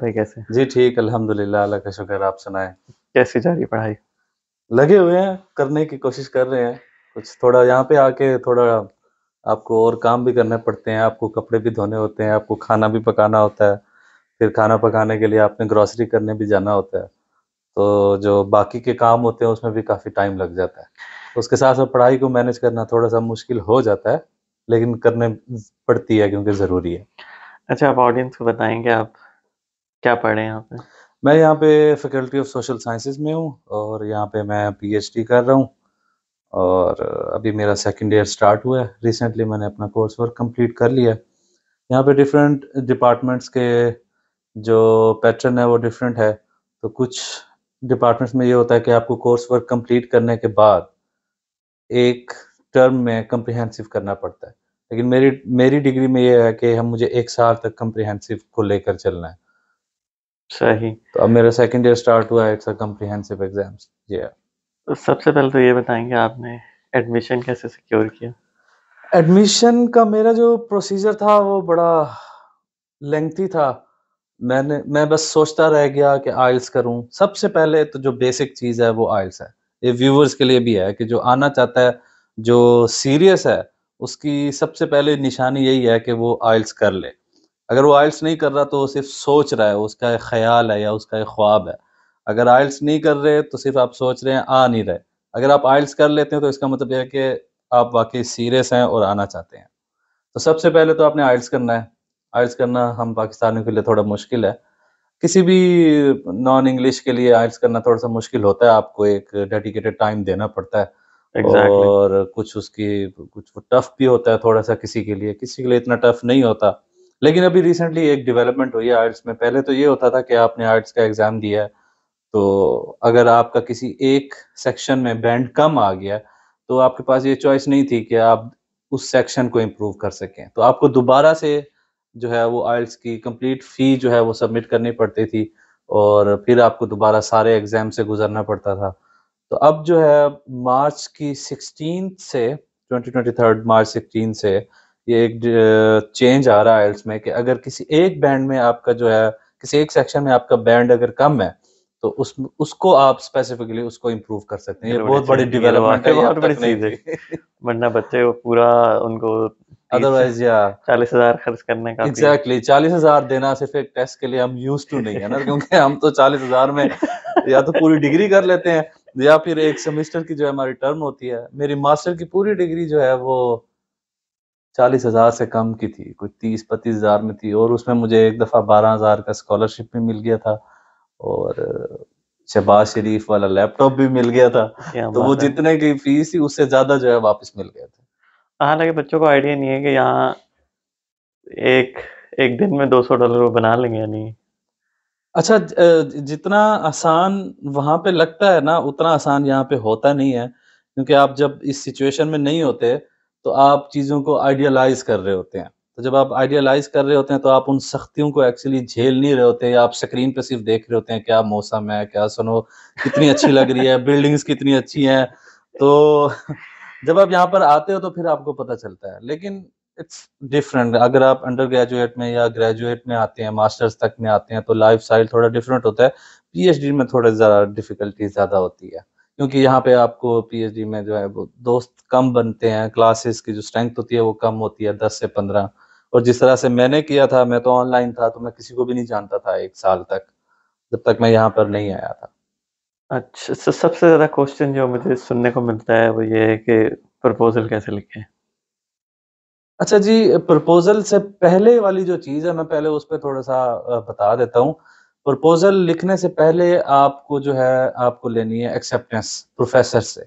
भाई कैसे जी ठीक अल्हम्दुलिल्लाह अल्लाह का शुक्र आप सुनाए कैसी जा रही पढ़ाई लगे हुए हैं करने की कोशिश कर रहे हैं कुछ थोड़ा यहाँ पे आके थोड़ा आपको और काम भी करने पड़ते हैं आपको कपड़े भी धोने होते हैं आपको खाना भी पकाना होता है फिर खाना पकाने के लिए आपने ग्रोसरी करने भी जाना होता है तो जो बाकी के काम होते हैं उसमें भी काफ़ी टाइम लग जाता है उसके साथ साथ पढ़ाई को मैनेज करना थोड़ा सा मुश्किल हो जाता है लेकिन करने पड़ती है क्योंकि ज़रूरी है अच्छा आप ऑडियंस को बताएंगे आप क्या पढ़े यहाँ पे मैं यहाँ पे फैकल्टी ऑफ सोशल साइंसेज में हूँ और यहाँ पे मैं पीएचडी कर रहा हूँ और अभी मेरा सेकंड ईयर स्टार्ट हुआ है रिसेंटली मैंने अपना कोर्स वर्क कंप्लीट कर लिया है यहाँ पे डिफरेंट डिपार्टमेंट्स के जो पैटर्न है वो डिफरेंट है तो कुछ डिपार्टमेंट्स में ये होता है कि आपको कोर्स वर्क कंप्लीट करने के बाद एक टर्म में कंप्रिहेंसिव करना पड़ता है लेकिन मेरी मेरी डिग्री में ये है कि हम मुझे एक साल तक कंप्रिहेंसिव को लेकर चलना है सही तो अब मेरा सेकंड ईयर स्टार्ट हुआ इट्स अ कॉम्प्रिहेंसिव एग्जाम्स जी तो सबसे पहले तो ये बताएंगे आपने एडमिशन कैसे सिक्योर किया एडमिशन का मेरा जो प्रोसीजर था वो बड़ा लेंथी था मैंने मैं बस सोचता रह गया कि आइल्स करूं सबसे पहले तो जो बेसिक चीज़ है वो आइल्स है ये व्यूवर्स के लिए भी है कि जो आना चाहता है जो सीरियस है उसकी सबसे पहले निशानी यही है कि वो आइल्स कर ले अगर वो आयल्स नहीं कर रहा तो वो सिर्फ सोच रहा है उसका एक ख्याल है या उसका एक ख्वाब है अगर आयल्स नहीं कर रहे तो सिर्फ आप सोच रहे हैं आ नहीं रहे अगर आप आयल्स कर लेते हैं तो इसका मतलब यह है कि आप वाकई सीरियस हैं और आना चाहते हैं तो सबसे पहले तो आपने आयल्स करना है आयल्स करना हम पाकिस्तानियों के लिए थोड़ा मुश्किल है किसी भी नॉन इंग्लिश के लिए आयल्स करना थोड़ा सा मुश्किल होता है आपको एक डेडिकेटेड टाइम देना पड़ता है exactly. और कुछ उसकी कुछ टफ भी होता है थोड़ा सा किसी के लिए किसी के लिए इतना टफ नहीं होता लेकिन अभी रिसेंटली एक डेवलपमेंट हुई है आर्ट्स में पहले तो ये होता था कि आपने आर्ट्स का एग्ज़ाम दिया है तो अगर आपका किसी एक सेक्शन में बैंड कम आ गया तो आपके पास ये चॉइस नहीं थी कि आप उस सेक्शन को इम्प्रूव कर सकें तो आपको दोबारा से जो है वो आइल्स की कंप्लीट फ़ी जो है वो सबमिट करनी पड़ती थी और फिर आपको दोबारा सारे एग्ज़ाम से गुजरना पड़ता था तो अब जो है मार्च की सिक्सटीन से twenty twenty third March sixteen से ये एक चेंज आ रहा है आइल्स में कि अगर किसी एक बैंड में आपका जो है किसी एक सेक्शन में आपका बैंड अगर कम है तो उस उसको आप स्पेसिफिकली उसको इम्प्रूव कर सकते हैं ये बहुत बड़ी डेवलपमेंट तो है बहुत बड़ी चीज है वरना बच्चे वो पूरा उनको अदरवाइज या चालीस हजार खर्च करने का एग्जैक्टली exactly, चालीस हजार देना सिर्फ एक टेस्ट के लिए हम यूज टू नहीं है ना क्योंकि हम तो चालीस हजार में या तो पूरी डिग्री कर लेते हैं या फिर एक सेमेस्टर की जो है हमारी टर्म होती है मेरी मास्टर की पूरी डिग्री जो है वो चालीस हज़ार से कम की थी कुछ तीस पच्चीस हज़ार में थी और उसमें मुझे एक दफ़ा बारह हज़ार का स्कॉलरशिप भी मिल गया था और शहबाज शरीफ वाला लैपटॉप भी मिल गया था तो वो जितने की फीस थी उससे ज़्यादा जो है वापस मिल गया था हाँ लेकिन बच्चों को आइडिया नहीं है कि यहाँ एक एक दिन में दो सौ डॉलर वो बना लेंगे या नहीं अच्छा जितना आसान वहां पे लगता है ना उतना आसान यहाँ पे होता नहीं है क्योंकि आप जब इस सिचुएशन में नहीं होते तो आप चीज़ों को आइडियलाइज कर रहे होते हैं तो जब आप आइडियलाइज कर रहे होते हैं तो आप उन सख्तियों को एक्चुअली झेल नहीं रहे होते आप स्क्रीन पर सिर्फ देख रहे होते हैं क्या मौसम है क्या सुनो कितनी अच्छी लग रही है बिल्डिंग्स कितनी अच्छी हैं तो जब आप यहाँ पर आते हो तो फिर आपको पता चलता है लेकिन इट्स डिफरेंट अगर आप अंडर ग्रेजुएट में या ग्रेजुएट में आते हैं मास्टर्स तक में आते हैं तो लाइफ स्टाइल थोड़ा डिफरेंट होता है पीएचडी में थोड़ा ज़्यादा डिफिकल्टी ज़्यादा होती है क्योंकि यहाँ पे आपको पीएचडी में जो है वो दोस्त कम बनते हैं क्लासेस की जो स्ट्रेंथ होती है वो कम होती है दस से पंद्रह और जिस तरह से मैंने किया था मैं तो ऑनलाइन था तो मैं किसी को भी नहीं जानता था एक साल तक जब तक मैं यहाँ पर नहीं आया था अच्छा सबसे ज़्यादा क्वेश्चन जो मुझे सुनने को मिलता है वो ये है कि प्रपोजल कैसे लिखे अच्छा जी प्रपोजल से पहले वाली जो चीज़ है मैं पहले उस पर थोड़ा सा बता देता हूँ प्रपोजल लिखने से पहले आपको जो है आपको लेनी है एक्सेप्टेंस प्रोफेसर से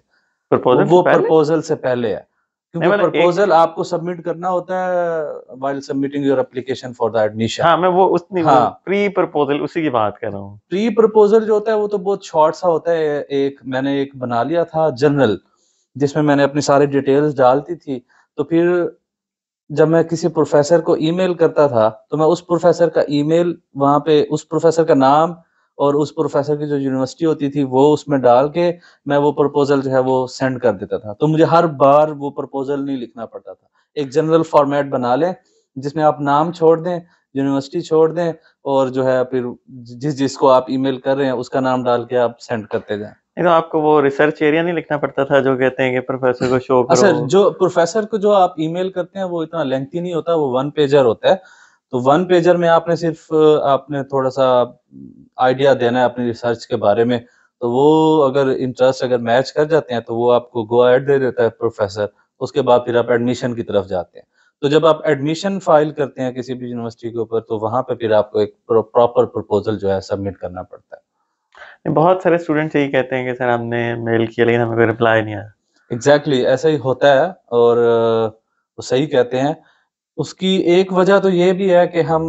प्रपोजल वो प्रपोजल से पहले है क्योंकि प्रपोजल एक... आपको सबमिट करना होता है while submitting your application for the admission हाँ मैं वो उतनी हाँ, प्री प्रपोजल उसी की बात कर रहा हूँ प्री प्रपोजल जो होता है वो तो बहुत शॉर्ट सा होता है एक मैंने एक बना लिया था जनरल जिसमें मैंने अपनी सारी डिटेल्स डालती थी तो फिर जब मैं किसी प्रोफेसर को ईमेल करता था तो मैं उस प्रोफेसर का ईमेल वहाँ पे उस प्रोफेसर का नाम और उस प्रोफेसर की जो यूनिवर्सिटी होती थी वो उसमें डाल के मैं वो प्रपोजल जो है वो सेंड कर देता था तो मुझे हर बार वो प्रपोजल नहीं लिखना पड़ता था एक जनरल फॉर्मेट बना लें जिसमें आप नाम छोड़ दें यूनिवर्सिटी छोड़ दें और जो है फिर जिस जिसको आप ईमेल कर रहे हैं उसका नाम डाल के आप सेंड करते जाएं नहीं तो आपको वो रिसर्च एरिया नहीं लिखना पड़ता था जो कहते हैं कि प्रोफेसर को शो अच्छा, करो सर जो प्रोफेसर को जो आप ईमेल करते हैं वो इतना लेंथी नहीं होता वो वन पेजर होता है तो वन पेजर में आपने सिर्फ आपने थोड़ा सा आइडिया देना है अपनी रिसर्च के बारे में तो वो अगर इंटरेस्ट अगर मैच कर जाते हैं तो वो आपको गो एड दे देता है प्रोफेसर उसके बाद फिर आप एडमिशन की तरफ जाते हैं तो जब आप एडमिशन फाइल करते हैं किसी भी यूनिवर्सिटी के ऊपर तो वहां पर फिर आपको एक प्रॉपर प्रपोजल जो है सबमिट करना पड़ता है बहुत सारे स्टूडेंट्स यही कहते हैं कि सर हमने मेल किया लेकिन हमें कोई रिप्लाई नहीं आया एग्जैक्टली exactly, ऐसा ही होता है और वो सही कहते हैं उसकी एक वजह तो ये भी है कि हम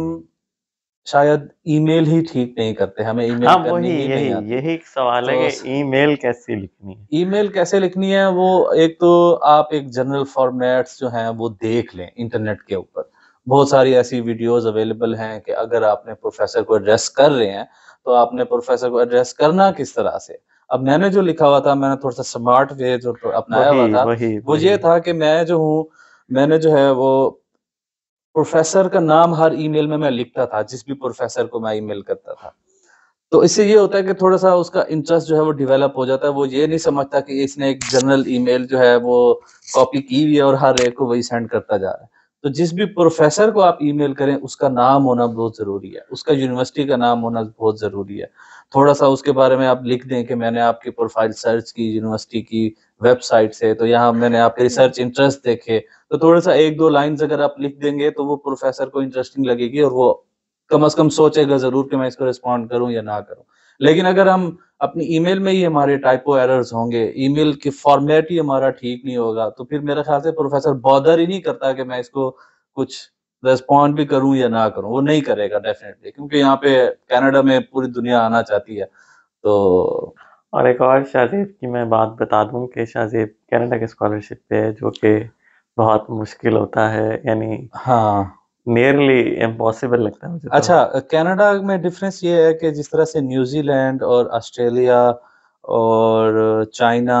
शायद ईमेल ही ठीक नहीं करते हमें ईमेल हाँ, ही यही यही सवाल है तो कि ईमेल कैसे लिखनी है ईमेल कैसे लिखनी है वो एक तो आप एक जनरल फॉर्मेट्स जो हैं वो देख लें इंटरनेट के ऊपर बहुत सारी ऐसी वीडियोस अवेलेबल हैं कि अगर आपने प्रोफेसर को एड्रेस कर रहे हैं तो आपने प्रोफेसर को एड्रेस करना किस तरह से अब मैंने जो लिखा हुआ था मैंने थोड़ा सा स्मार्ट वे जो तो अपनाया हुआ था वही, वो वही। ये था कि मैं जो हूँ मैंने जो है वो प्रोफेसर का नाम हर ईमेल में मैं लिखता था जिस भी प्रोफेसर को मैं ईमेल करता था तो इससे ये होता है कि थोड़ा सा उसका इंटरेस्ट जो है वो डेवलप हो जाता है वो ये नहीं समझता कि इसने एक जनरल ईमेल जो है वो कॉपी की हुई है और हर एक को वही सेंड करता जा रहा है तो जिस भी प्रोफेसर को आप ईमेल करें उसका नाम होना बहुत ज़रूरी है उसका यूनिवर्सिटी का नाम होना बहुत ज़रूरी है थोड़ा सा उसके बारे में आप लिख दें कि मैंने आपकी प्रोफाइल सर्च की यूनिवर्सिटी की वेबसाइट से तो यहाँ मैंने आपके रिसर्च इंटरेस्ट देखे तो थोड़ा सा एक दो लाइन अगर आप लिख देंगे तो वो प्रोफेसर को इंटरेस्टिंग लगेगी और वो कम अज कम सोचेगा जरूर कि मैं इसको रिस्पॉन्ड करूँ या ना करूँ लेकिन अगर हम अपनी ईमेल में ही हमारे टाइपो एरर्स होंगे ईमेल के फॉर्मेट ही हमारा ठीक नहीं होगा तो फिर मेरे ख्याल से प्रोफेसर बॉदर ही नहीं करता कि मैं इसको कुछ रेस्पॉन्ड भी करूं या ना करूं वो नहीं करेगा डेफिनेटली क्योंकि यहाँ पे कनाडा में पूरी दुनिया आना चाहती है तो और एक और शाहजेब की मैं बात बता दूं कि शाहजेब कनाडा के स्कॉलरशिप पे है जो कि बहुत मुश्किल होता है यानी हाँ नियरली इम्पॉसिबल लगता है मुझे तो। अच्छा कनाडा में डिफरेंस ये है कि जिस तरह से न्यूजीलैंड और ऑस्ट्रेलिया और चाइना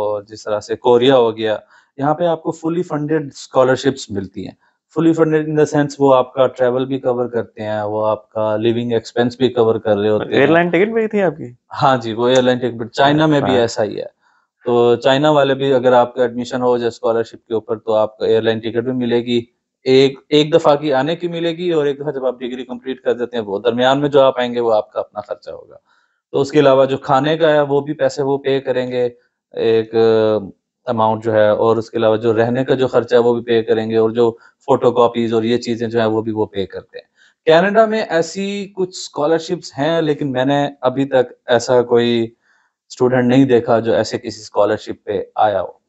और जिस तरह से कोरिया हो गया यहाँ पे आपको फुली फंडेड स्कॉलरशिप्स मिलती हैं fully funded in the sense वो आपका ट्रेवल भी कवर करते हैं वो आपका लिविंग एक्सपेंस भी कवर कर रहे होते हैं एयरलाइन टिकट भी थी आपकी हाँ जी वो एयरलाइन टिकट चाइना में भी हाँ। ऐसा ही है तो चाइना वाले भी अगर आपका एडमिशन हो जाए स्कॉलरशिप के ऊपर तो आपको एयरलाइन टिकट भी मिलेगी एक एक दफा की आने की मिलेगी और एक दफा जब आप डिग्री कंप्लीट कर देते हैं वो दरमियान में जो आप आएंगे वो आपका अपना खर्चा होगा तो उसके अलावा जो खाने का है वो भी पैसे वो पे करेंगे एक अमाउंट जो है और उसके अलावा जो रहने का जो खर्चा है वो भी पे करेंगे और जो फोटो कॉपीज और ये चीजें जो है वो भी वो पे करते हैं कैनेडा में ऐसी कुछ स्कॉलरशिप्स हैं लेकिन मैंने अभी तक ऐसा कोई स्टूडेंट नहीं देखा जो ऐसे किसी स्कॉलरशिप पे आया हो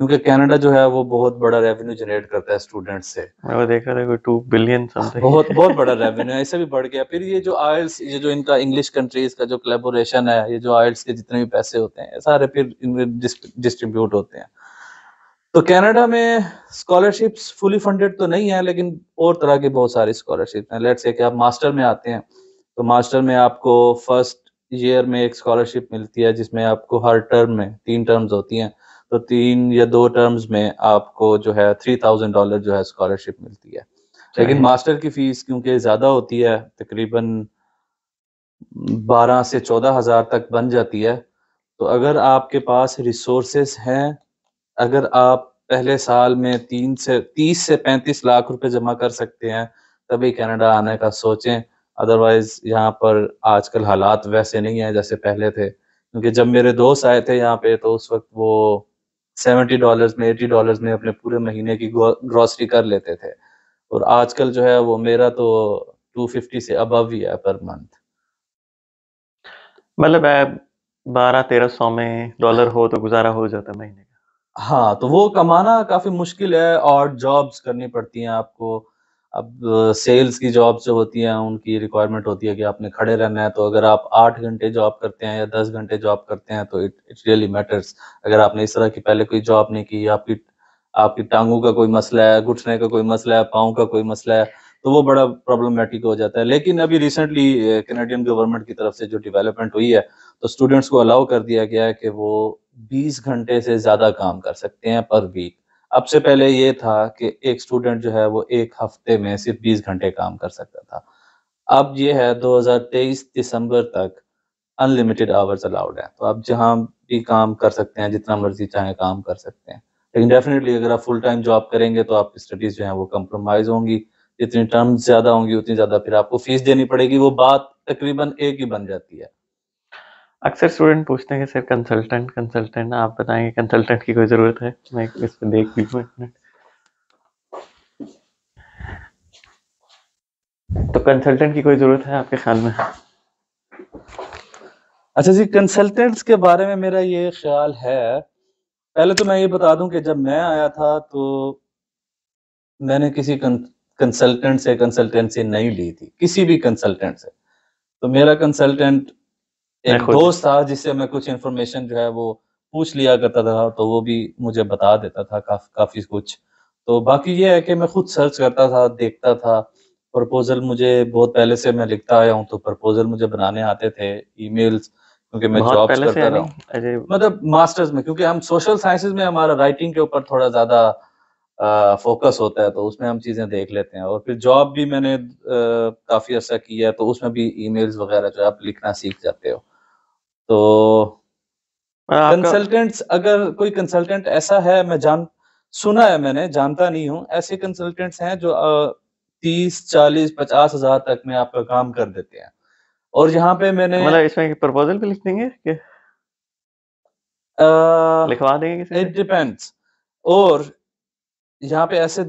क्योंकि कनाडा जो है वो बहुत बड़ा रेवेन्यू जनरेट करता है स्टूडेंट से मैं वो देखा था कोई 2 बिलियन समथिंग बहुत बहुत बड़ा रेवेन्यू ऐसे भी बढ़ गया फिर ये जो आयल्स ये जो इनका इंग्लिश कंट्रीज का जो कलेबोरेशन है ये जो आयल्स के जितने भी पैसे होते हैं सारे फिर डिस्ट्रीब्यूट होते हैं तो कनाडा में स्कॉलरशिप्स फुली फंडेड तो नहीं है लेकिन और तरह के बहुत सारे स्कॉलरशिप हैं लेट्स से कि आप मास्टर में आते हैं तो मास्टर में आपको फर्स्ट ईयर में एक स्कॉलरशिप मिलती है जिसमें आपको हर टर्म में तीन टर्म्स होती हैं तो तीन या दो टर्म्स में आपको जो है थ्री थाउजेंड डॉलर जो है स्कॉलरशिप मिलती है लेकिन मास्टर की फीस क्योंकि ज्यादा होती है तकरीबन बारह से चौदह हजार तक बन जाती है तो अगर आपके पास रिसोर्सेस हैं अगर आप पहले साल में तीन से तीस से पैंतीस लाख रुपए जमा कर सकते हैं तभी कनाडा आने का सोचें अदरवाइज यहाँ पर आजकल हालात वैसे नहीं है जैसे पहले थे क्योंकि जब मेरे दोस्त आए थे यहाँ पे तो उस वक्त वो सेवेंटी डॉलर्स में एटी डॉलर्स में अपने पूरे महीने की ग्रॉसरी कर लेते थे और आजकल जो है वो मेरा तो टू फिफ्टी से अबव ही है पर मंथ मतलब बारह तेरह सौ में डॉलर हो तो गुजारा हो जाता महीने का हाँ तो वो कमाना काफी मुश्किल है और जॉब्स करनी पड़ती हैं आपको अब सेल्स की जॉब जो होती है उनकी रिक्वायरमेंट होती है कि आपने खड़े रहना है तो अगर आप आठ घंटे जॉब करते हैं या दस घंटे जॉब करते हैं तो इट इट रियली मैटर्स अगर आपने इस तरह की पहले कोई जॉब नहीं की आपकी आपकी टांगों का कोई मसला है घुटने का कोई मसला है पाँव का कोई मसला है तो वो बड़ा प्रॉब्लमेटिक हो जाता है लेकिन अभी रिसेंटली कैनेडियन गवर्नमेंट की तरफ से जो डेवलपमेंट हुई है तो स्टूडेंट्स को अलाउ कर दिया गया है कि वो 20 घंटे से ज़्यादा काम कर सकते हैं पर वीक अब से पहले ये था कि एक स्टूडेंट जो है वो एक हफ्ते में सिर्फ बीस घंटे काम कर सकता था अब ये है 2023 दिसंबर तक अनलिमिटेड आवर्स अलाउड है तो आप जहाँ भी काम कर सकते हैं जितना मर्जी चाहे काम कर सकते हैं लेकिन डेफिनेटली अगर आप फुल टाइम जॉब करेंगे तो आपकी स्टडीज जो है वो कम्प्रोमाइज होंगी जितनी टर्म्स ज्यादा होंगी उतनी ज्यादा फिर आपको फीस देनी पड़ेगी वो बात तकरीबन एक ही बन जाती है अक्सर स्टूडेंट पूछते हैं सर कंसल्टेंट कंसल्टेंट आप बताएंगे कंसल्टेंट की कोई ज़रूरत है मैं इस पर देख लूँ एक मिनट तो कंसल्टेंट की कोई ज़रूरत है आपके ख्याल में अच्छा जी कंसल्टेंट्स के बारे में मेरा ये ख्याल है पहले तो मैं ये बता दूं कि जब मैं आया था तो मैंने किसी कंसल्टेंट से कंसल्टेंसी नहीं ली थी किसी भी कंसल्टेंट से तो मेरा कंसल्टेंट एक दोस्त था जिससे मैं कुछ इन्फॉर्मेशन जो है वो पूछ लिया करता था तो वो भी मुझे बता देता था काफ, काफी कुछ तो बाकी ये है कि मैं खुद सर्च करता था देखता था प्रपोजल मुझे बहुत पहले से मैं लिखता आया हूँ तो प्रपोजल मुझे बनाने आते थे ईमेल्स क्योंकि मैं जॉब करता रहा हूँ मतलब मास्टर्स में क्योंकि हम सोशल साइंस में हमारा राइटिंग के ऊपर थोड़ा ज्यादा फोकस होता है तो उसमें हम चीजें देख लेते हैं और फिर जॉब भी मैंने काफी अर्सा किया है तो उसमें भी ईमेल्स वगैरह जो आप लिखना सीख जाते हो तो कंसल्टेंट्स अगर कोई कंसल्टेंट ऐसा है मैं जान सुना है मैंने जानता नहीं हूं ऐसे कंसल्टेंट्स हैं जो तीस चालीस पचास हजार तक में आपका काम कर देते हैं और यहाँ पे मैंने मतलब इसमें प्रपोजल भी लिख देंगे कि लिखवा देंगे किसी इट डिपेंड्स और यहाँ पे ऐसे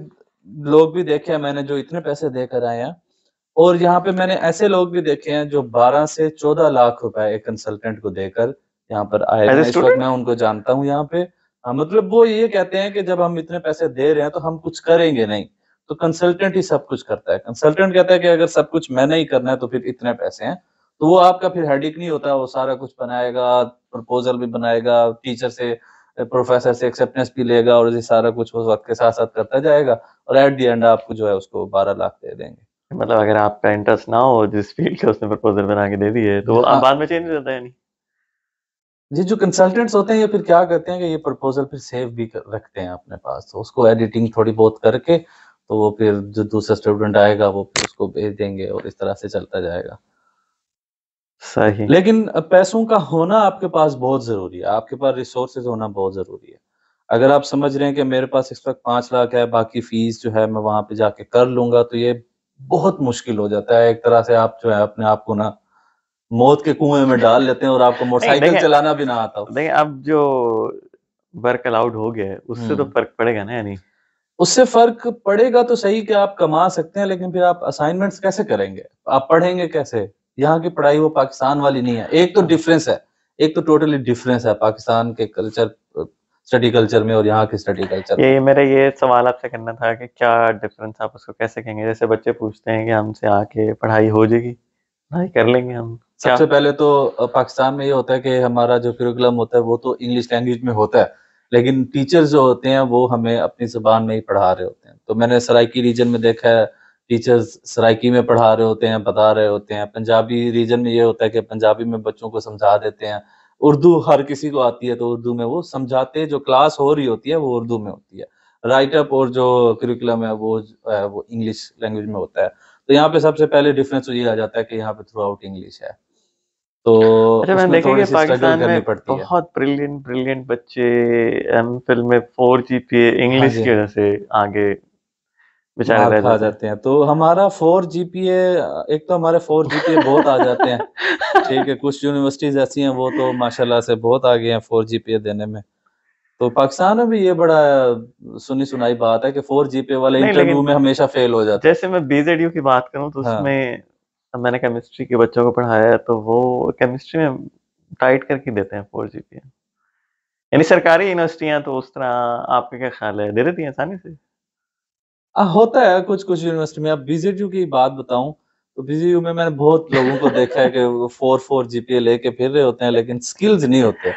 लोग भी देखे हैं मैंने जो इतने पैसे देकर आए हैं और यहाँ पे मैंने ऐसे लोग भी देखे हैं जो 12 से 14 लाख रुपए एक कंसल्टेंट को देकर यहाँ पर आए हैं इस वक्त मैं उनको जानता हूँ यहाँ पे हाँ, मतलब वो ये कहते हैं कि जब हम इतने पैसे दे रहे हैं तो हम कुछ करेंगे नहीं तो कंसल्टेंट ही सब कुछ करता है कंसल्टेंट कहता है कि अगर सब कुछ मैंने ही करना है तो फिर इतने पैसे हैं तो वो आपका फिर हेडिक नहीं होता वो सारा कुछ बनाएगा प्रपोजल भी बनाएगा टीचर से प्रोफेसर से एक्सेप्टेंस भी लेगा और ये सारा कुछ वो वक्त के साथ साथ करता जाएगा और एट दी एंड आपको जो है उसको बारह लाख दे देंगे मतलब अगर आपका इंटरेस्ट ना हो जिस फील्ड का उसने प्रपोजल बना के दे दिए तो आप हाँ। बाद में चेंज हो जाता है यानी जी जो कंसल्टेंट्स होते हैं ये फिर क्या करते हैं कि ये प्रपोजल फिर सेव भी कर, रखते हैं अपने पास तो उसको एडिटिंग थोड़ी बहुत करके तो वो फिर जो दूसरा स्टूडेंट आएगा वो फिर उसको भेज देंगे और इस तरह से चलता जाएगा सही लेकिन पैसों का होना आपके पास बहुत जरूरी है आपके पास रिसोर्सेज होना बहुत जरूरी है अगर आप समझ रहे हैं कि मेरे पास इस वक्त पांच लाख है बाकी फीस जो है मैं वहां पे जाके कर लूंगा तो ये बहुत मुश्किल हो जाता है एक तरह से आप जो है अपने आप को ना मौत के कुएं में डाल लेते हैं और आपको मोटरसाइकिल चलाना भी ना आता नहीं अब जो वर्क अलाउड हो गया है उससे तो हम्म। फर्क पड़ेगा ना यानी उससे फर्क पड़ेगा तो सही कि आप कमा सकते हैं लेकिन फिर आप असाइनमेंट्स कैसे करेंगे आप पढ़ेंगे कैसे यहाँ की पढ़ाई वो पाकिस्तान वाली नहीं है एक तो डिफरेंस है एक तो टोटली डिफरेंस है पाकिस्तान के कल्चर स्टडी कल्चर में और यहाँ के स्टडी कल्चर ये मेरा ये सवाल आपसे करना था कि क्या डिफरेंस आप उसको कैसे कहेंगे जैसे बच्चे पूछते हैं कि हमसे आके पढ़ाई हो जाएगी पढ़ाई कर लेंगे हम सबसे पहले तो पाकिस्तान में ये होता है कि हमारा जो करिकुलम होता है वो तो इंग्लिश लैंग्वेज में होता है लेकिन टीचर्स जो होते हैं वो हमें अपनी जबान में ही पढ़ा रहे होते हैं तो मैंने सराइकी रीजन में देखा है टीचर्स सराइकी में पढ़ा रहे होते हैं बता रहे होते हैं पंजाबी रीजन में ये होता है कि पंजाबी में बच्चों को समझा देते हैं उर्दू हर किसी को आती है तो उर्दू में वो समझाते जो क्लास हो रही होती है वो उर्दू में होती है राइटअप और जो करिकुलम है वो वो इंग्लिश लैंग्वेज में होता है तो यहाँ पे सबसे पहले डिफरेंस तो ये आ जाता है कि यहाँ पे थ्रू आउट इंग्लिश है तो अच्छा मैम देखेंगे पाकिस्तान में बहुत ब्रिलियंट ब्रिलियंट बच्चे एम फिल में फोर हाँ जी पी इंग्लिश की वजह से आगे बेचारे आ जाते हैं तो हमारा फोर जीपीए एक तो हमारे फोर जीपीए बहुत आ जाते हैं ठीक है कुछ यूनिवर्सिटीज ऐसी हैं वो तो माशाल्लाह से बहुत आगे हैं फोर जीपीए देने में तो पाकिस्तान में भी ये बड़ा सुनी सुनाई बात है कि फोर जीपीए वाले इंटरव्यू में हमेशा फेल हो जाते जैसे मैं बीजेडीयू की बात करूँ तो उसमें हाँ। मैंने केमिस्ट्री के बच्चों को पढ़ाया तो वो केमिस्ट्री में टाइट करके देते हैं फोर जीपीए यानी सरकारी यूनिवर्सिटियां तो उस तरह आपके क्या ख्याल है दे देती है आसानी से होता है कुछ कुछ यूनिवर्सिटी में अब बीजेडीयू की बात बताऊं तो बीजेयू में मैंने बहुत लोगों को देखा है कि फोर फोर जीपीए लेके फिर रहे होते हैं लेकिन स्किल्स नहीं होते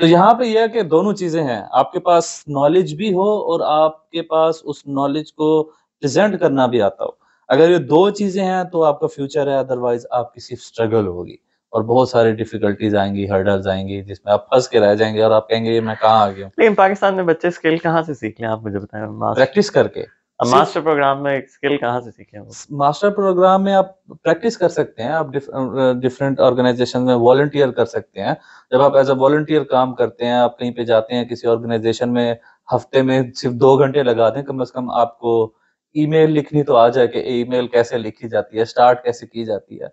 तो यहाँ पे यह है कि दोनों चीजें हैं आपके पास नॉलेज भी हो और आपके पास उस नॉलेज को प्रेजेंट करना भी आता हो अगर ये दो चीजें हैं तो आपका फ्यूचर है अदरवाइज आपकी सिर्फ स्ट्रगल होगी और बहुत सारी डिफिकल्टीज आएंगी हर्डल्स आएंगी जिसमें आप फंस के रह जाएंगे और आप कहेंगे मैं कहाँ आ गया लेकिन पाकिस्तान में बच्चे स्किल कहाँ से सीख लें आप मुझे बताएं प्रैक्टिस करके मास्टर प्रोग्राम में एक स्किल कहाँ से सीखे मास्टर प्रोग्राम में आप प्रैक्टिस कर सकते हैं आप डिफरेंट ऑर्गेनाइजेशन में वॉलंटियर कर सकते हैं जब आप एज अ वॉलंटियर काम करते हैं आप कहीं पे जाते हैं किसी ऑर्गेनाइजेशन में हफ्ते में सिर्फ दो घंटे लगा दें कम से कम आपको ईमेल लिखनी तो आ जाए कि ईमेल कैसे लिखी जाती है स्टार्ट कैसे की जाती है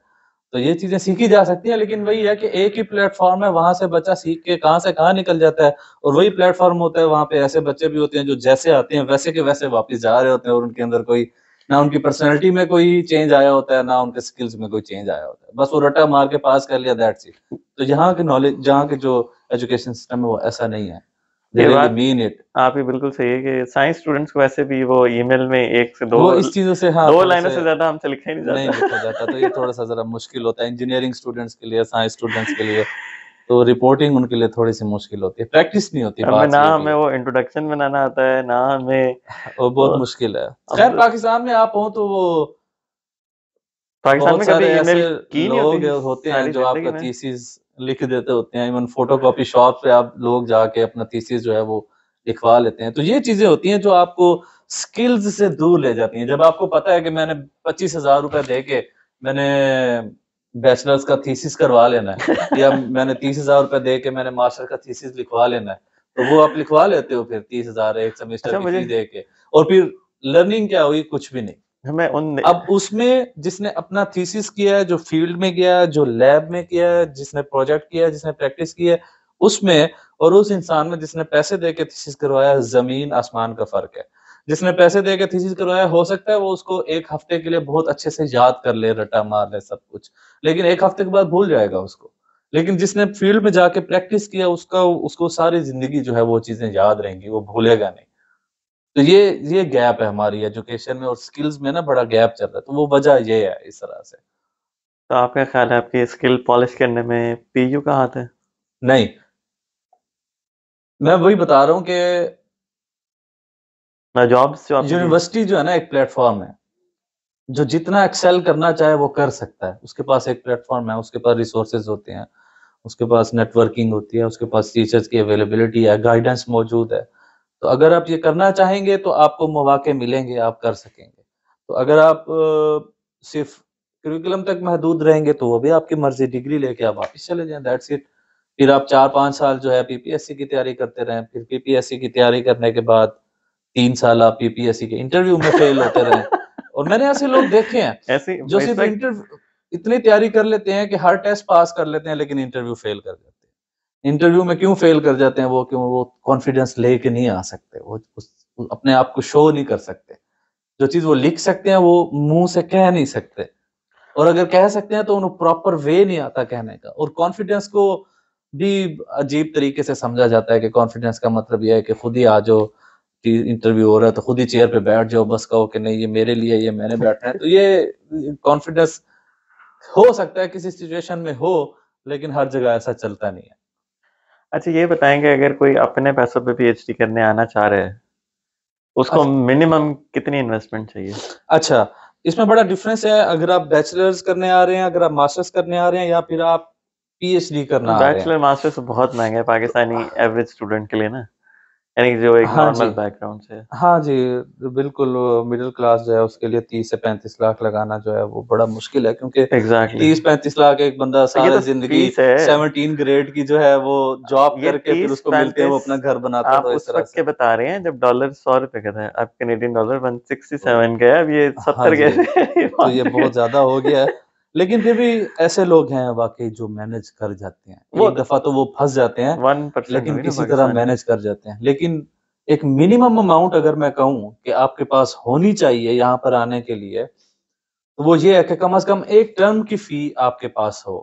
तो ये चीजें सीखी जा सकती हैं लेकिन वही है कि एक ही प्लेटफॉर्म है वहां से बच्चा सीख के कहाँ से कहाँ निकल जाता है और वही प्लेटफॉर्म होता है वहां पे ऐसे बच्चे भी होते हैं जो जैसे आते हैं वैसे के वैसे वापस जा रहे होते हैं और उनके अंदर कोई ना उनकी पर्सनैलिटी में कोई चेंज आया होता है ना उनके स्किल्स में कोई चेंज आया होता है बस वो रटा मार के पास कर लिया दैट सी तो यहाँ के नॉलेज यहाँ के जो एजुकेशन सिस्टम है वो ऐसा नहीं है ये बात मीन इट आप ही बिल्कुल सही है कि साइंस स्टूडेंट्स को वैसे भी वो ईमेल में एक से दो वो इस चीजों से हाँ, दो लाइनों से ज्यादा हमसे लिखा ही नहीं जाता नहीं जाता तो ये थोड़ा सा जरा मुश्किल होता है इंजीनियरिंग स्टूडेंट्स के लिए साइंस स्टूडेंट्स के लिए तो रिपोर्टिंग उनके लिए थोड़ी सी मुश्किल होती है प्रैक्टिस नहीं होती हमें ना हमें वो इंट्रोडक्शन बनाना आता है ना हमें वो बहुत मुश्किल है खैर पाकिस्तान में आप हो तो वो पाकिस्तान में कभी ईमेल की नहीं होती लोग होते हैं जो आपका थीसिस लिख देते होते हैं इवन फोटो कॉपी शॉप पे आप लोग जाके अपना थीसिस जो है वो लिखवा लेते हैं तो ये चीजें होती हैं जो आपको स्किल्स से दूर ले जाती हैं जब आपको पता है कि मैंने पच्चीस हजार रुपये दे के मैंने बैचलर्स का थीसिस करवा लेना है या मैंने तीस हजार रुपये दे के मैंने मास्टर का थीसिस लिखवा लेना है तो वो आप लिखवा लेते हो फिर तीस हजार एक सेमेस्टर अच्छा, दे के और फिर लर्निंग क्या हुई कुछ भी नहीं हमें उन अब उसमें जिसने अपना थीसिस किया जो फील्ड में गया जो लैब में किया जिसने प्रोजेक्ट किया जिसने प्रैक्टिस किया उसमें और उस इंसान में जिसने पैसे दे के थीसिस करवाया जमीन आसमान का फर्क है जिसने पैसे दे के थीसिस करवाया हो सकता है वो उसको एक हफ्ते के लिए बहुत अच्छे से याद कर ले रटा मार ले सब कुछ लेकिन एक हफ्ते के बाद भूल जाएगा उसको लेकिन जिसने फील्ड में जाके प्रैक्टिस किया उसका उसको सारी जिंदगी जो है वो चीजें याद रहेंगी वो भूलेगा नहीं तो ये ये गैप है हमारी एजुकेशन में और स्किल्स में ना बड़ा गैप चल रहा है तो वो वजह ये है इस तरह से तो आपका ख्याल है आपकी स्किल पॉलिश करने में पीयू का हाथ है नहीं मैं वही बता रहा हूँ कि जॉब्स यूनिवर्सिटी जो है ना एक प्लेटफॉर्म है जो जितना एक्सेल करना चाहे वो कर सकता है उसके पास एक प्लेटफॉर्म है उसके पास रिसोर्सेज होते हैं उसके पास नेटवर्किंग होती है उसके पास टीचर्स की अवेलेबिलिटी है गाइडेंस मौजूद है तो अगर आप ये करना चाहेंगे तो आपको मौाक़े मिलेंगे आप कर सकेंगे तो अगर आप सिर्फ करिकुलम तक महदूद रहेंगे तो वो भी आपकी मर्जी डिग्री लेके आप वापस चले जाएं दैट्स इट फिर आप चार पाँच साल जो है पीपीएससी की तैयारी करते रहें फिर पीपीएससी की तैयारी करने के बाद तीन साल आप पीपीएससी के इंटरव्यू में फेल होते रहें और मैंने ऐसे लोग देखे हैं ऐसे जो सिर्फ इंटरव्यू इतनी तैयारी कर लेते हैं कि हर टेस्ट पास कर लेते हैं लेकिन इंटरव्यू फेल कर देते हैं इंटरव्यू में क्यों फेल कर जाते हैं वो क्यों वो कॉन्फिडेंस लेके नहीं आ सकते वो उस, अपने आप को शो नहीं कर सकते जो चीज वो लिख सकते हैं वो मुंह से कह नहीं सकते और अगर कह सकते हैं तो उन्हें प्रॉपर वे नहीं आता कहने का और कॉन्फिडेंस को भी अजीब तरीके से समझा जाता है कि कॉन्फिडेंस का मतलब यह है कि खुद ही आ जाओ इंटरव्यू हो रहा है तो खुद ही चेयर पे बैठ जाओ बस कहो कि नहीं ये मेरे लिए ये मैंने बैठना है तो ये कॉन्फिडेंस हो सकता है किसी सिचुएशन में हो लेकिन हर जगह ऐसा चलता नहीं है अच्छा ये बताएंगे अगर कोई अपने पैसों पे पीएचडी करने आना चाह रहे हैं, उसको अच्छा। मिनिमम कितनी इन्वेस्टमेंट चाहिए? अच्छा, इसमें बड़ा डिफरेंस है अगर आप बैचलर्स करने आ रहे हैं, अगर आप मास्टर्स करने आ रहे हैं या फिर आप पीएचडी करना बैचलर मास्टर्स तो बहुत महंगे पाकिस्तानी एवरेज स्टूडेंट के लिए ना। यानी जो एक हाँ नॉर्मल बैकग्राउंड से हाँ जी बिल्कुल मिडिल क्लास जो है उसके लिए तीस से पैंतीस लाख लगाना जो है वो बड़ा मुश्किल है क्योंकि एग्जैक्टली तीस पैंतीस लाख एक बंदा तो सारी तो जिंदगी सेवनटीन ग्रेड की जो है वो जॉब करके फिर उसको मिलते हैं वो अपना घर बनाता है तो उस वक्त के बता रहे हैं जब डॉलर सौ रुपए का था अब Canadian dollar one sixty seven का है अब ये सत्तर का हाँ तो ये बहुत ज्यादा हो गया है लेकिन फिर भी ऐसे लोग हैं वाकई जो मैनेज कर जाते हैं वो दफा तो वो फंस जाते हैं लेकिन किसी तरह मैनेज कर जाते हैं लेकिन एक मिनिमम अमाउंट अगर मैं कहूँ कि आपके पास होनी चाहिए यहाँ पर आने के लिए तो वो ये है कि कम से कम एक टर्म की फी आपके पास हो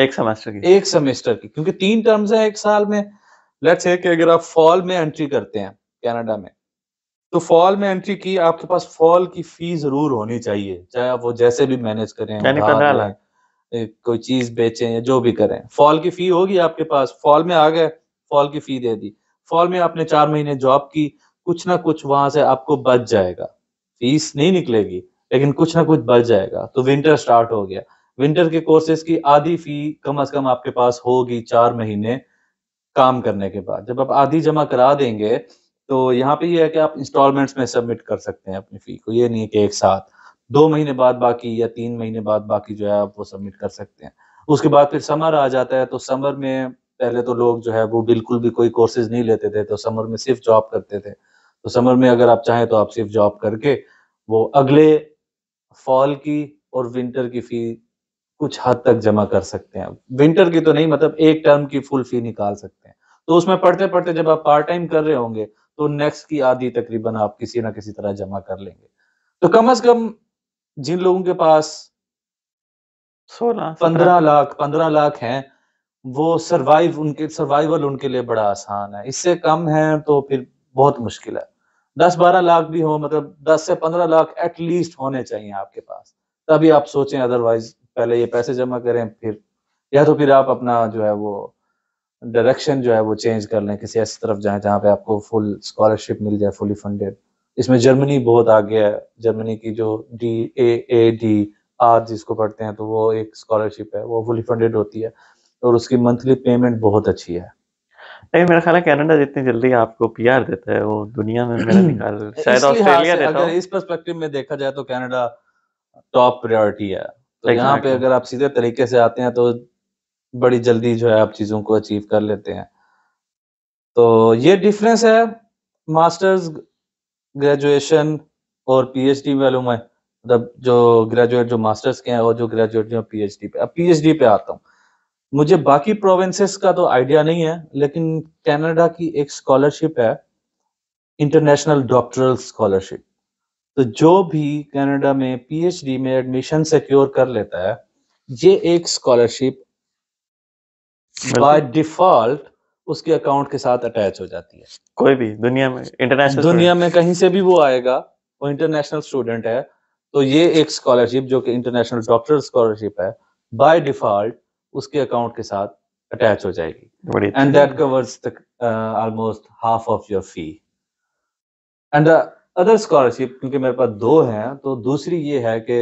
एक सेमेस्टर की एक सेमेस्टर की क्योंकि तीन टर्म्स हैं एक साल में लेट्स से कि अगर आप फॉल में एंट्री करते हैं कनाडा में तो फॉल में एंट्री की आपके पास फॉल की फी जरूर होनी चाहिए चाहे आप वो जैसे भी मैनेज करें कोई चीज बेचें या जो भी करें फॉल की फी होगी आपके पास फॉल में आ गए फॉल की फी दे दी फॉल में आपने चार महीने जॉब की कुछ ना कुछ वहां से आपको बच जाएगा फीस नहीं निकलेगी लेकिन कुछ ना कुछ बच जाएगा तो विंटर स्टार्ट हो गया विंटर के कोर्सेज की आधी फी कम अज कम आपके पास होगी चार महीने काम करने के बाद जब आप आधी जमा करा देंगे तो यहाँ पे ये है कि आप इंस्टॉलमेंट्स में सबमिट कर सकते हैं अपनी फ़ी को ये नहीं है कि एक साथ दो महीने बाद बाकी या तीन महीने बाद बाकी जो है आप वो सबमिट कर सकते हैं उसके बाद फिर समर आ जाता है तो समर में पहले तो लोग जो है वो बिल्कुल भी कोई कोर्सेज नहीं लेते थे तो समर में सिर्फ जॉब करते थे तो समर में अगर आप चाहें तो आप सिर्फ जॉब करके वो अगले फॉल की और विंटर की फ़ी कुछ हद तक जमा कर सकते हैं विंटर की तो नहीं मतलब एक टर्म की फुल फ़ी निकाल सकते हैं तो उसमें पढ़ते पढ़ते जब आप पार्ट टाइम कर रहे होंगे तो नेक्स्ट की आधी तकरीबन आप किसी ना किसी तरह जमा कर लेंगे तो कम अज कम जिन लोगों के पास सोलह पंद्रह लाख पंद्रह लाख हैं वो सरवाइव उनके सर्वाइवल उनके लिए बड़ा आसान है इससे कम है तो फिर बहुत मुश्किल है दस बारह लाख भी हो मतलब दस से पंद्रह लाख एटलीस्ट होने चाहिए आपके पास तभी आप सोचें अदरवाइज पहले ये पैसे जमा करें फिर या तो फिर आप अपना जो है वो डायरेक्शन जो है वो चेंज कर लें किसी ऐसी तरफ जाए जहाँ पे आपको फुल स्कॉलरशिप मिल जाए फुली फंडेड इसमें जर्मनी बहुत आगे है जर्मनी की जो D A A D R जिसको पढ़ते हैं तो वो एक स्कॉलरशिप है वो फुली फंडेड होती है और उसकी मंथली पेमेंट बहुत अच्छी है नहीं मेरा ख्याल है कनाडा जितनी जल्दी आपको पीआर देता है वो दुनिया में मेरा निकाल शायद ऑस्ट्रेलिया देता अगर इस पर्सपेक्टिव में देखा जाए तो कनाडा टॉप प्रायोरिटी है तो यहाँ पे अगर आप सीधे तरीके से आते हैं तो बड़ी जल्दी जो है आप चीज़ों को अचीव कर लेते हैं तो ये डिफरेंस है मास्टर्स ग्रेजुएशन और पीएचडी वालों में मतलब जो ग्रेजुएट जो मास्टर्स के हैं और जो ग्रेजुएट जो पीएचडी पे अब पीएचडी पे आता हूँ मुझे बाकी प्रोविंसेस का तो आइडिया नहीं है लेकिन कनाडा की एक स्कॉलरशिप है इंटरनेशनल डॉक्टरल स्कॉलरशिप तो जो भी कनाडा में पीएचडी में एडमिशन सिक्योर कर लेता है ये एक स्कॉलरशिप बाय डिफॉल्ट उसके अकाउंट के साथ अटैच हो जाती है कोई भी दुनिया में इंटरनेशनल दुनिया में कहीं से भी वो आएगा वो इंटरनेशनल स्टूडेंट है तो ये एक स्कॉलरशिप जो कि इंटरनेशनल डॉक्टर स्कॉलरशिप है बाय डिफॉल्ट उसके अकाउंट के साथ अटैच हो जाएगी and that covers almost half of your fee and other scholarship क्योंकि मेरे पास दो हैं तो दूसरी ये है कि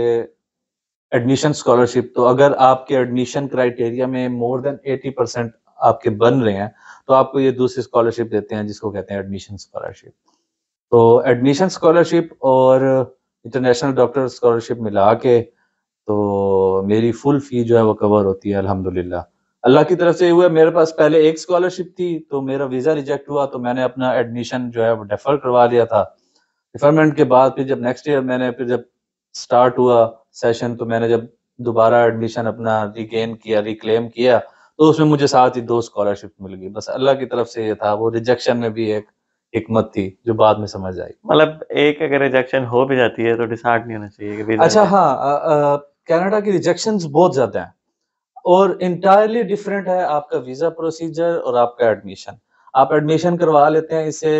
एडमिशन स्कॉलरशिप तो अगर आपके एडमिशन क्राइटेरिया में मोर देन एटी परसेंट आपके बन रहे हैं तो आपको ये दूसरी स्कॉलरशिप देते हैं जिसको कहते हैं एडमिशन स्कॉलरशिप तो एडमिशन स्कॉलरशिप और इंटरनेशनल डॉक्टर स्कॉलरशिप मिला के तो मेरी फुल फी जो है वो कवर होती है अल्हम्दुलिल्लाह अल्लाह की तरफ से हुआ मेरे पास पहले एक स्कॉलरशिप थी तो मेरा वीज़ा रिजेक्ट हुआ तो मैंने अपना एडमिशन जो है वो डेफर करवा लिया था डिफरमेंट के बाद फिर जब नेक्स्ट ईयर मैंने फिर जब स्टार्ट हुआ सेशन तो मैंने जब दोबारा एडमिशन अपना रिगेन किया रिक्लेम किया तो उसमें मुझे साथ ही दो स्कॉलरशिप मिल गई बस अल्लाह की तरफ से ये था वो रिजेक्शन में भी एक हिकमत थी जो बाद में समझ आई मतलब एक अगर रिजेक्शन हो भी जाती है तो डिसाइड नहीं होना चाहिए अच्छा हाँ कनाडा की रिजेक्शन बहुत ज्यादा है और इंटायरली डिफरेंट है आपका वीजा प्रोसीजर और आपका एडमिशन आप एडमिशन करवा लेते हैं इसे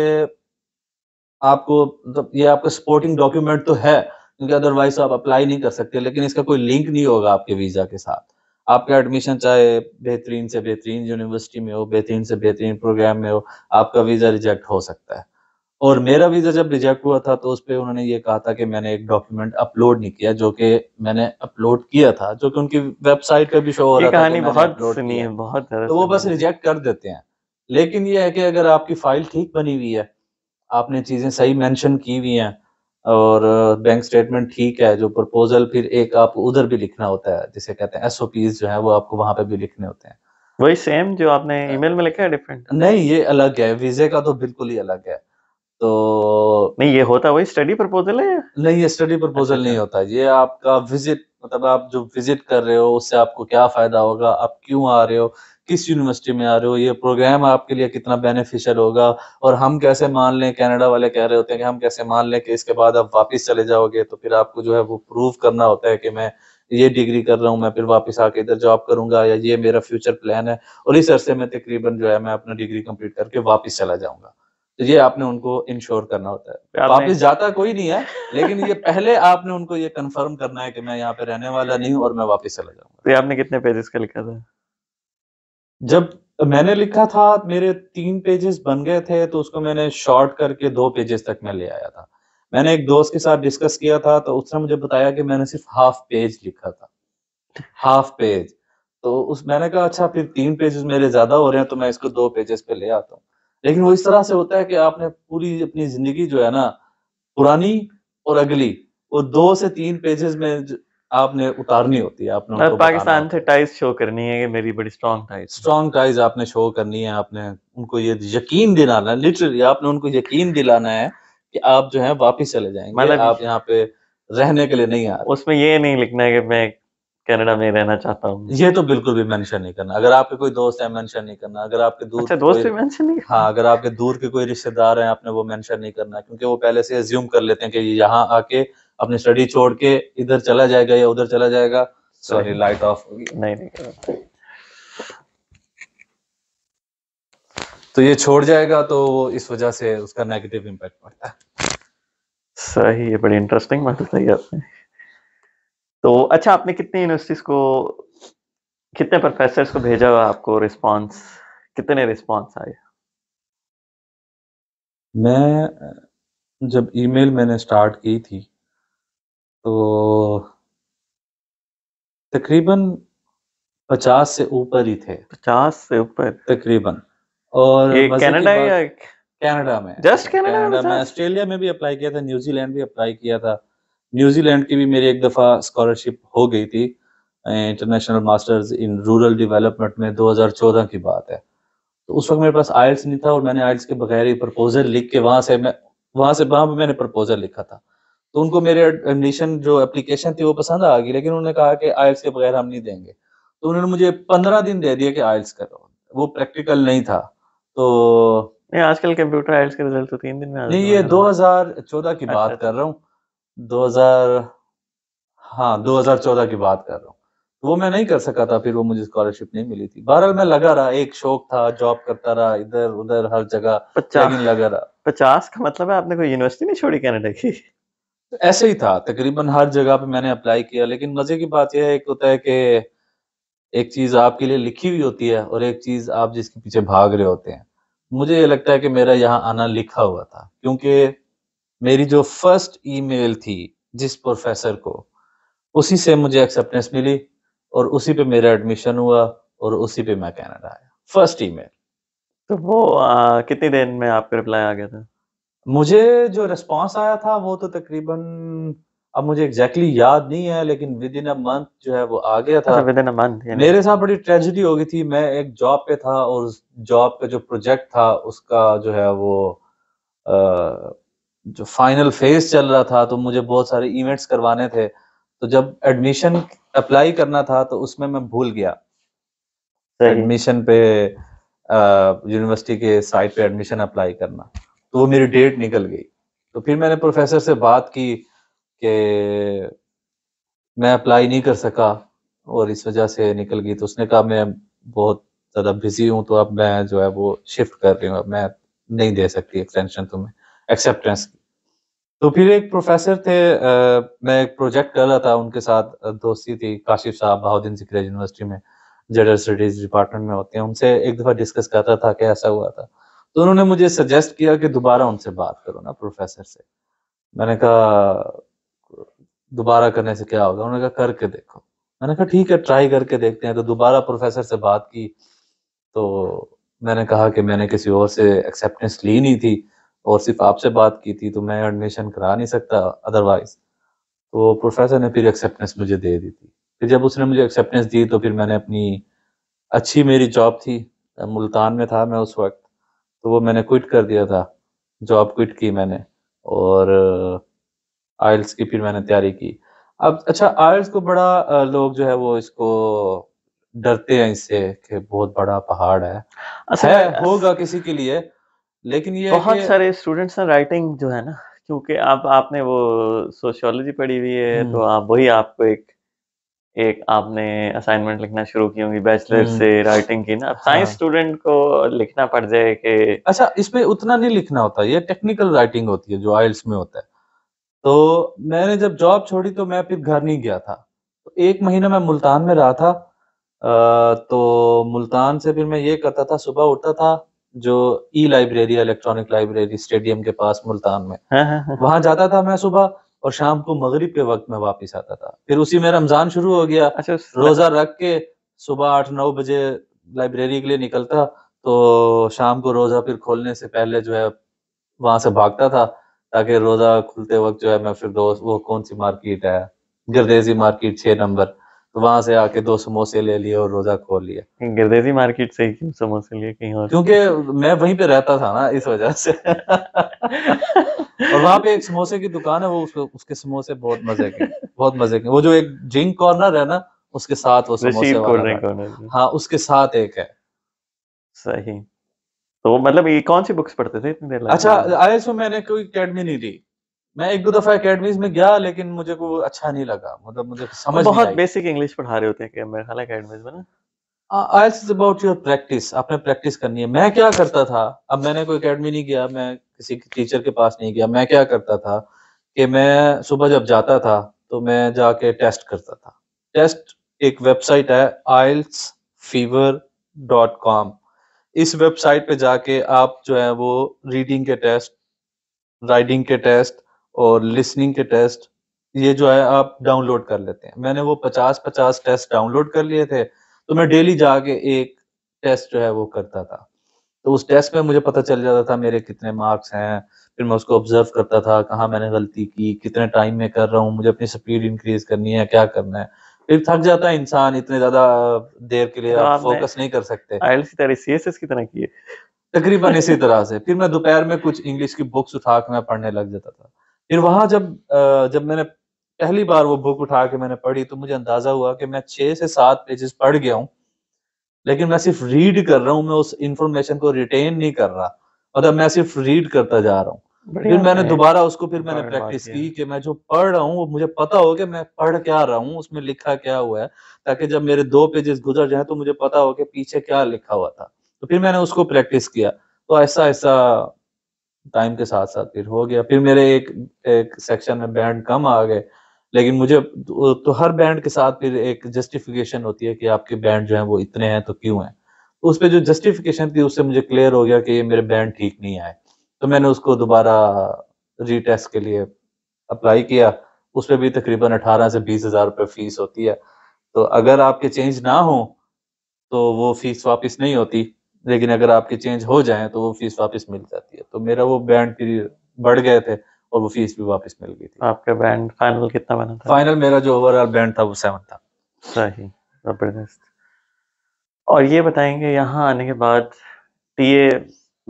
आपको तो ये आपका सपोर्टिंग डॉक्यूमेंट तो है क्योंकि अदरवाइज आप अप्लाई नहीं कर सकते लेकिन इसका कोई लिंक नहीं होगा आपके वीजा के साथ आपका एडमिशन चाहे बेहतरीन से बेहतरीन यूनिवर्सिटी में हो बेहतरीन से बेहतरीन प्रोग्राम में हो आपका वीजा रिजेक्ट हो सकता है और मेरा वीजा जब रिजेक्ट हुआ था तो उस पर उन्होंने ये कहा था कि मैंने एक डॉक्यूमेंट अपलोड नहीं किया जो कि मैंने अपलोड किया था जो कि उनकी वेबसाइट पे भी शो हो रहा था कहानी तो बहुत सुनी है बहुत तो वो बस रिजेक्ट कर देते हैं लेकिन ये है कि अगर आपकी फाइल ठीक बनी हुई है आपने चीजें सही मेंशन की हुई हैं और बैंक स्टेटमेंट ठीक है जो प्रपोजल फिर एक आप उधर भी लिखना होता है जिसे कहते हैं एसओपीज जो है वो आपको वहां पे भी लिखने होते हैं वही सेम जो आपने ईमेल हाँ। में लिखा है डिफरेंट नहीं ये अलग है वीजे का तो बिल्कुल ही अलग है तो नहीं ये होता वही स्टडी प्रपोजल है नहीं ये स्टडी अच्छा, प्रपोजल नहीं अच्छा। होता ये आपका विजिट मतलब आप जो विजिट कर रहे हो उससे आपको क्या फायदा होगा आप क्यों आ रहे हो किस यूनिवर्सिटी में आ रहे हो ये प्रोग्राम आपके लिए कितना बेनिफिशियल होगा और हम कैसे मान लें कनाडा वाले कह रहे होते हैं कि हम कैसे मान लें कि इसके बाद आप वापस चले जाओगे तो फिर आपको जो है वो प्रूव करना होता है कि मैं ये डिग्री कर रहा हूँ मैं फिर वापस आके इधर जॉब करूंगा या ये मेरा फ्यूचर प्लान है और इस अरसे में तकरीबन जो है मैं अपना डिग्री कम्प्लीट करके वापिस चला जाऊंगा तो ये आपने उनको इंश्योर करना होता है वापस जाता कोई नहीं है लेकिन ये पहले आपने उनको ये कंफर्म करना है कि मैं यहाँ पे रहने वाला नहीं हूँ और मैं वापिस चला जाऊंगा तो आपने कितने पेजेस का लिखा था जब मैंने लिखा था मेरे तीन पेजेस बन गए थे तो उसको मैंने शॉर्ट करके दो पेजेस तक मैं ले आया था मैंने एक दोस्त के साथ डिस्कस किया था तो उसने मुझे बताया कि मैंने सिर्फ हाफ पेज लिखा था हाफ पेज तो उस मैंने कहा अच्छा फिर तीन पेजेस मेरे ज्यादा हो रहे हैं तो मैं इसको दो पेजेस पे ले आता हूँ लेकिन वो इस तरह से होता है कि आपने पूरी अपनी जिंदगी जो है ना पुरानी और अगली वो दो से तीन पेजेस में आपने उतारनी होती है आपने और पाकिस्तान से टाइज शो करनी है कि मेरी बड़ी स्ट्रॉन्ग टाइज स्ट्रॉन्ग टाइज आपने शो करनी है आपने उनको ये यकीन दिलाना है लिटरली आपने उनको यकीन दिलाना है कि आप जो है वापिस चले जाएंगे मतलब आप यहाँ पे रहने के लिए नहीं आ रहे उसमें ये नहीं लिखना है कि मैं कनाडा में रहना चाहता हूँ ये तो बिल्कुल भी मेंशन नहीं करना अगर आपके कोई दोस्त है मेंशन नहीं करना अगर आपके दूर अच्छा, दोस्त भी मेंशन नहीं हाँ अगर आपके दूर के कोई रिश्तेदार हैं आपने वो मेंशन नहीं करना क्योंकि वो पहले से एज्यूम कर लेते हैं कि यहाँ आके अपनी स्टडी छोड़ के इधर चला जाएगा या उधर चला जाएगा सॉरी लाइट ऑफ होगी नहीं नहीं तो ये छोड़ जाएगा तो इस वजह से उसका नेगेटिव इम्पैक्ट पड़ता है सही है बड़ी इंटरेस्टिंग बात बताई आपने तो अच्छा आपने कितनी यूनिवर्सिटीज को कितने प्रोफेसर को भेजा हुआ आपको रिस्पांस कितने रिस्पांस आए मैं जब ईमेल मैंने स्टार्ट की थी तो तकरीबन पचास से ऊपर ही थे पचास से ऊपर तकरीबन और कनाडा या कनाडा में जस्ट कनाडा में ऑस्ट्रेलिया में भी अप्लाई किया था न्यूजीलैंड भी अप्लाई किया था न्यूजीलैंड की भी मेरी एक दफ़ा स्कॉलरशिप हो गई थी international masters in rural development में 2014 की बात है तो उस वक्त मेरे पास आयल्स नहीं था और मैंने आयल्स के बगैर ही प्रपोजल लिख के वहां से मैं वहां से वहाँ मैंने प्रपोजल लिखा था तो उनको मेरे एडमिशन जो एप्लीकेशन थी वो पसंद आ गई लेकिन उन्होंने कहा कि आयल्स के बगैर हम नहीं देंगे तो उन्होंने मुझे पंद्रह दिन दे दिए कि आयल्स करो वो प्रैक्टिकल नहीं था तो नहीं आजकल कंप्यूटर आयल्स के रिजल्ट तो तीन दिन में नहीं ये अच्छा, अच्छा। हाँ, चौदह की बात कर रहा हूँ दो तो हजार हाँ दो हजार चौदह की बात कर रहा हूँ वो मैं नहीं कर सका था फिर वो मुझे स्कॉलरशिप नहीं मिली थी बहरहाल मैं लगा रहा एक शौक था जॉब करता रहा इधर उधर हर जगह पचास लगा रहा पचास का मतलब है आपने कोई यूनिवर्सिटी नहीं छोड़ी कैनेडा की ऐसे ही था तकरीबन हर जगह पे मैंने अप्लाई किया लेकिन मजे की बात यह है एक होता है कि एक चीज आपके लिए लिखी हुई होती है और एक चीज आप जिसके पीछे भाग रहे होते हैं मुझे ये लगता है कि मेरा यहाँ आना लिखा हुआ था क्योंकि मेरी जो फर्स्ट ईमेल थी जिस प्रोफेसर को उसी से मुझे एक्सेप्टेंस मिली और उसी पे मेरा एडमिशन हुआ और उसी पे मैं कैनेडा आया फर्स्ट ईमेल तो वो आ, कितनी देर में आपका रिप्लाई आ गया था मुझे जो रिस्पॉन्स आया था वो तो तकरीबन अब मुझे एग्जैक्टली exactly याद नहीं है लेकिन विद इन अ मंथ जो है वो आ गया था विद इन अ मंथ मेरे साथ बड़ी ट्रेजिडी हो गई थी मैं एक जॉब पे था और उस जॉब का जो प्रोजेक्ट था उसका जो है वो आ, जो फाइनल फेज चल रहा था तो मुझे बहुत सारे इवेंट्स करवाने थे तो जब एडमिशन अप्लाई करना था तो उसमें मैं भूल गया एडमिशन पे यूनिवर्सिटी के साइट पे एडमिशन अप्लाई करना तो वो मेरी डेट निकल गई तो फिर मैंने प्रोफेसर से बात की कि मैं अप्लाई नहीं कर सका और इस वजह से निकल गई तो उसने कहा मैं बहुत ज़्यादा बिजी हूँ तो अब मैं जो है वो शिफ्ट कर रही हूँ अब मैं नहीं दे सकती एक्सटेंशन तुम्हें एक्सेप्टेंस की तो फिर एक प्रोफेसर थे आ, मैं एक प्रोजेक्ट कर रहा था उनके साथ दोस्ती थी काशिफ साहब बहाउद्दीन सिकरेज यूनिवर्सिटी में जनरल स्टडीज डिपार्टमेंट में होते हैं उनसे एक दफ़ा डिस्कस कर रहा था कि ऐसा हुआ था तो उन्होंने मुझे सजेस्ट किया कि दोबारा उनसे बात करो ना प्रोफेसर से मैंने कहा दोबारा करने से क्या होगा उन्होंने कहा करके देखो मैंने कहा ठीक है ट्राई करके देखते हैं तो दोबारा प्रोफेसर से बात की तो मैंने कहा कि मैंने किसी और से एक्सेप्टेंस ली नहीं थी और सिर्फ आपसे बात की थी तो मैं एडमिशन करा नहीं सकता अदरवाइज तो प्रोफेसर ने फिर एक्सेप्टेंस मुझे दे दी थी फिर जब उसने मुझे एक्सेप्टेंस दी तो फिर मैंने अपनी अच्छी मेरी जॉब थी मुल्तान में था मैं उस वक्त तो वो मैंने क्विट कर दिया था जॉब क्विट की मैंने और आयल्स uh, की फिर मैंने तैयारी की अब अच्छा आयल्स को बड़ा uh, लोग जो है वो इसको डरते हैं इससे कि बहुत बड़ा पहाड़ है अच्छा है होगा किसी के लिए लेकिन ये बहुत सारे स्टूडेंट्स ने राइटिंग जो है ना क्योंकि आप आपने वो सोशियोलॉजी पढ़ी हुई है हम्म। तो आप वही आपको एक एक आपने असाइनमेंट लिखना शुरू की होगी बैचलर हम्म। से राइटिंग की ना साइंस हाँ। स्टूडेंट को लिखना पड़ जाए कि अच्छा इसमें उतना नहीं लिखना होता ये टेक्निकल राइटिंग होती है जो आइल्स में होता है तो मैंने जब जॉब छोड़ी तो मैं फिर घर नहीं गया था तो एक महीना मैं मुल्तान में रहा था आ, तो मुल्तान से फिर मैं ये करता था सुबह उठता था जो E library electronic library stadium के पास मुल्तान में हाँ, हाँ, वहां जाता था मैं सुबह और शाम को मगरिब के वक्त में वापस आता था फिर उसी में रमजान शुरू हो गया अच्छा रोजा रख के सुबह आठ नौ बजे लाइब्रेरी के लिए निकलता तो शाम को रोजा फिर खोलने से पहले जो है वहां से भागता था ताकि रोजा खुलते वक्त जो है मैं फिर दोस्त वो कौन सी मार्केट है गर्देजी मार्केट छह नंबर तो वहां से आके दो समोसे ले लिए और रोजा खोल लिया गिरदेजी मार्केट से ही क्यों समोसे लिए कहीं और क्योंकि मैं वहीं पे रहता था ना इस वजह से और वहां पे एक समोसे की दुकान है वो उसको उसके समोसे बहुत मजे के बहुत मजे के वो जो एक जिंक कॉर्नर है ना उसके साथ वो समोसे वाला हाँ उसके साथ एक है सही तो मतलब ये कौन सी बुक्स पढ़ते थे इतनी देर अच्छा आई मैंने कोई अकेडमी नहीं ली मैं एक दो दफा अकेडमी में गया लेकिन मुझे को अच्छा नहीं लगा मतलब मुझे समझ बहुत नहीं बेसिक इंग्लिश पढ़ा रहे होते हैं मेरे ख्याल अकेडमीज में ना IELTS is about your practice आपने प्रैक्टिस करनी है मैं क्या करता था अब मैंने कोई अकेडमी नहीं किया मैं किसी टीचर के पास नहीं गया मैं क्या करता था कि मैं सुबह जब जाता था तो मैं जाके टेस्ट करता था टेस्ट एक वेबसाइट है आइल्स फीवर डॉट कॉम इस वेबसाइट पे जाके आप जो है वो रीडिंग के टेस्ट राइडिंग के टेस्ट और लिसनिंग के टेस्ट ये जो है आप डाउनलोड कर लेते हैं मैंने वो पचास पचास टेस्ट डाउनलोड कर लिए थे तो मैं डेली जाके एक टेस्ट जो है वो करता था तो उस टेस्ट में मुझे पता चल जाता था मेरे कितने मार्क्स हैं फिर मैं उसको ऑब्जर्व करता था कहाँ मैंने गलती की कितने टाइम में कर रहा हूँ मुझे अपनी स्पीड इंक्रीज करनी है क्या करना है फिर थक जाता है इंसान इतने ज्यादा देर के लिए तो आप फोकस नहीं कर सकते की तरह तकरीबन इसी तरह से फिर मैं दोपहर में कुछ इंग्लिश की बुक्स उठा के मैं पढ़ने लग जाता था फिर वहां जब जब मैंने पहली बार वो बुक उठा के मैंने पढ़ी तो मुझे अंदाजा हुआ कि मैं छह से सात पेजेस पढ़ गया हूँ लेकिन मैं सिर्फ रीड कर रहा हूँ मैं उस इंफॉर्मेशन को रिटेन नहीं कर रहा मतलब मैं सिर्फ रीड करता जा रहा हूँ फिर मैंने दोबारा उसको फिर मैंने प्रैक्टिस की कि मैं जो पढ़ रहा हूँ वो मुझे पता हो कि मैं पढ़ क्या रहा हूँ उसमें लिखा क्या हुआ है ताकि जब मेरे दो पेजेस गुजर जाए तो मुझे पता हो कि पीछे क्या लिखा हुआ था तो फिर मैंने उसको प्रैक्टिस किया तो ऐसा ऐसा टाइम के साथ साथ फिर हो गया फिर मेरे एक एक सेक्शन में बैंड कम आ गए लेकिन मुझे तो, तो हर बैंड के साथ फिर एक जस्टिफिकेशन होती है कि आपके बैंड जो है वो इतने हैं तो क्यों है तो उस पर जो जस्टिफिकेशन थी उससे मुझे क्लियर हो गया कि ये मेरे बैंड ठीक नहीं आए तो मैंने उसको दोबारा रीटेस्ट के लिए अप्लाई किया उस पर भी तकरीबन अठारह से बीस हजार रुपये फीस होती है तो अगर आपके चेंज ना हो तो वो फीस वापस नहीं होती लेकिन अगर आपके चेंज हो जाए तो वो फीस वापस मिल जाती है तो मेरा वो बैंड फिर बढ़ गए थे और वो फीस भी वापस मिल गई थी आपका बैंड फाइनल कितना बना था फाइनल मेरा जो ओवरऑल बैंड था वो सेवन था सही जबरदस्त और ये बताएंगे यहाँ आने के बाद टीए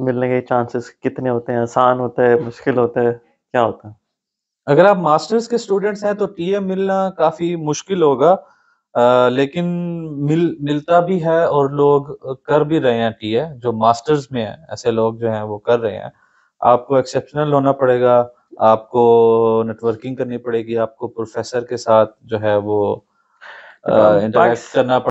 मिलने के चांसेस कितने होते हैं आसान होता है मुश्किल होता है क्या होता है अगर आप मास्टर्स के स्टूडेंट्स हैं तो टीए मिलना काफ़ी मुश्किल होगा लेकिन मिल मिलता भी है और लोग कर भी रहे हैं टीए जो मास्टर्स में है ऐसे लोग जो हैं वो कर रहे हैं आपको एक्सेप्शनल होना पड़ेगा आपको नेटवर्किंग करनी पड़ेगी आपको प्रोफेसर के साथ जो है वो इंटरेक्ट करना